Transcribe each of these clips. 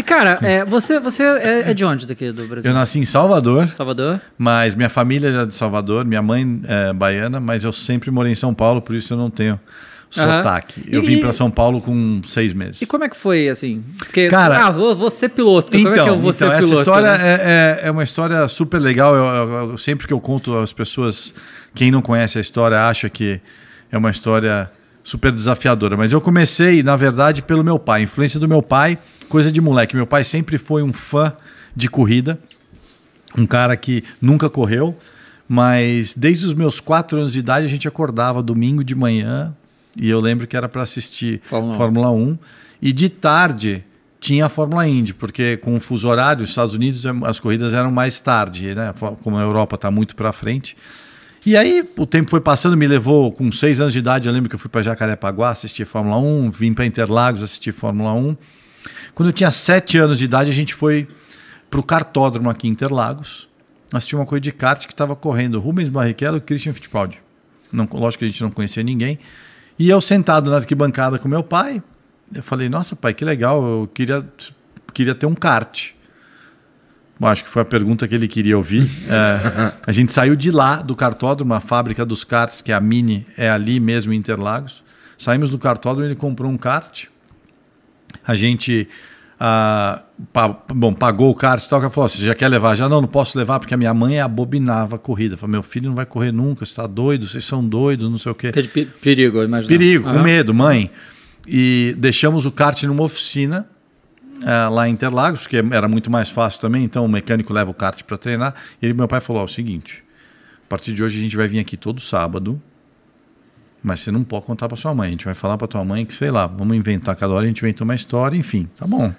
E cara, é, você, você é, é, de onde daqui do Brasil? Eu nasci em Salvador. Salvador. Mas minha família é de Salvador, minha mãe é baiana, mas eu sempre morei em São Paulo, por isso eu não tenho sotaque. Uhum. Eu e, vim para São Paulo com seis meses. E como é que foi assim? Porque, cara, ah, vou, vou ser é piloto. Então, como é que então, eu vou então, ser essa piloto? história né? É, é, é, uma história super legal. Eu, eu, eu, sempre que eu conto às pessoas, quem não conhece a história acha que é uma história super desafiadora. Mas eu comecei, na verdade, pelo meu pai, influência do meu pai, coisa de moleque. Meu pai sempre foi um fã de corrida, um cara que nunca correu, mas desde os meus quatro anos de idade a gente acordava domingo de manhã e eu lembro que era para assistir Fórmula, Fórmula 1. e de tarde tinha a Fórmula Indy, porque com o fuso horário, os Estados Unidos as corridas eram mais tarde, né? Como a Europa está muito para frente. E aí o tempo foi passando, me levou com seis anos de idade. Eu lembro que eu fui para Jacarepaguá assistir Fórmula 1, vim para Interlagos assistir Fórmula 1. Quando eu tinha sete anos de idade, a gente foi para o cartódromo aqui em Interlagos assistir uma coisa de kart que estava correndo Rubens Barrichello e Christian Fittipaldi. Não, lógico que a gente não conhecia ninguém. E eu sentado na arquibancada com meu pai, eu falei: Nossa, pai, que legal, eu queria, queria ter um kart. Bom, acho que foi a pergunta que ele queria ouvir. É, a gente saiu de lá, do cartódromo, a fábrica dos karts, que é a Mini, é ali mesmo em Interlagos. Saímos do cartódromo, ele comprou um kart. A gente ah, pa, bom, pagou o kart e tal. falou: Você já quer levar? Já não, não posso levar porque a minha mãe abobinava a corrida. Falou: Meu filho não vai correr nunca, você está doido, vocês são doidos, não sei o quê. Que é de perigo, imagina. Perigo, uhum. com medo, mãe. E deixamos o kart numa oficina é, lá em Interlagos, porque era muito mais fácil também, então o mecânico leva o kart para treinar. E meu pai falou: ó, é o seguinte, a partir de hoje a gente vai vir aqui todo sábado, mas você não pode contar para sua mãe. A gente vai falar para tua mãe que, sei lá, vamos inventar cada hora, a gente inventa uma história, enfim, tá bom.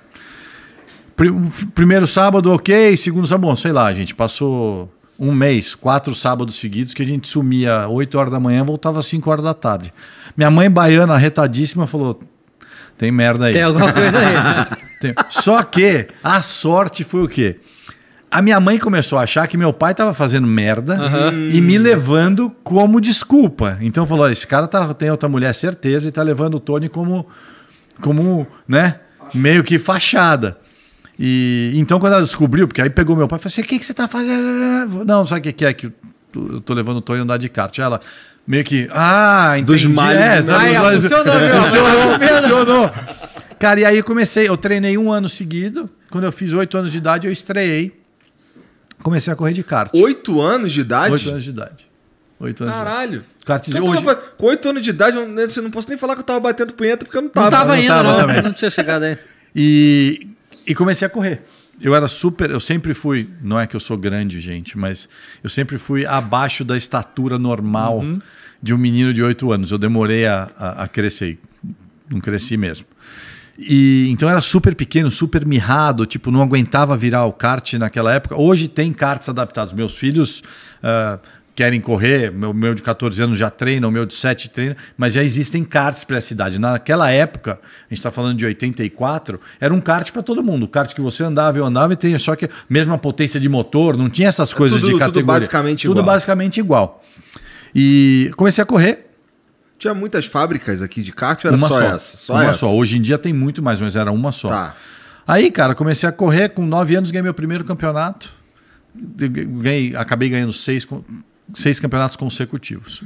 Primeiro sábado, ok. Segundo sábado, bom, sei lá, gente. Passou um mês, quatro sábados seguidos, que a gente sumia 8 horas da manhã, voltava às 5 horas da tarde. Minha mãe baiana, retadíssima, falou: tem merda aí. Tem alguma coisa aí. tem. Só que a sorte foi o quê? A minha mãe começou a achar que meu pai estava fazendo merda uhum. e me levando como desculpa. Então falou: esse cara tá, tem outra mulher, certeza, e tá levando o Tony como, como né? Meio que fachada. E então, quando ela descobriu, porque aí pegou meu pai e falou assim: o que, que você tá fazendo? Não, sabe o que, que é que eu tô levando o Tony andar de kart? Ela, meio que. Ah, entendi. Dos males. É, né? sabe, Ai, nós... funcionou, meu. Funcionou, funcionou. Cara, e aí comecei, eu treinei um ano seguido. Quando eu fiz oito anos de idade, eu estreiei. Comecei a correr de kart. Oito anos de idade? Oito anos de idade. Oito anos. Caralho. Kart então, hoje... Tava... Então, com oito anos de idade, eu não posso nem falar que eu tava batendo punheta porque eu não tava. Não tava ainda, não. não, não tinha chegado aí. E, e comecei a correr. Eu era super. Eu sempre fui. Não é que eu sou grande, gente, mas eu sempre fui abaixo da estatura normal. Uhum de um menino de 8 anos. Eu demorei a, a, a crescer, não cresci mesmo. E, então era super pequeno, super mirrado, tipo, não aguentava virar o kart naquela época. Hoje tem karts adaptados. Meus filhos uh, querem correr, meu, meu de 14 anos já treina, o meu de 7 treina, mas já existem karts para essa cidade. Naquela época, a gente está falando de 84, era um kart para todo mundo. O kart que você andava, eu andava, e tinha só que mesma potência de motor, não tinha essas é coisas é tudo, de categoria. Tudo basicamente tudo igual. Tudo basicamente igual. E comecei a correr. Tinha muitas fábricas aqui de kart ou era uma só, só essa? Só uma essa? só. Hoje em dia tem muito mais, mas era uma só. Tá. Aí, cara, comecei a correr. Com nove anos ganhei meu primeiro campeonato. Ganhei, acabei ganhando seis, seis campeonatos consecutivos.